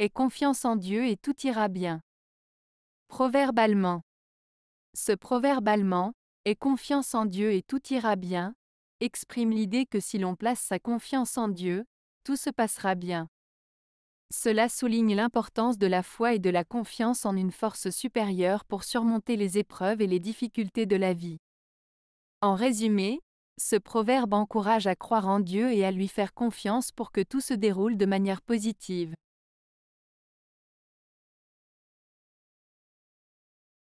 Aie confiance en Dieu et tout ira bien. Proverbe allemand. Ce proverbe allemand, Aie confiance en Dieu et tout ira bien, exprime l'idée que si l'on place sa confiance en Dieu, tout se passera bien. Cela souligne l'importance de la foi et de la confiance en une force supérieure pour surmonter les épreuves et les difficultés de la vie. En résumé, ce proverbe encourage à croire en Dieu et à lui faire confiance pour que tout se déroule de manière positive.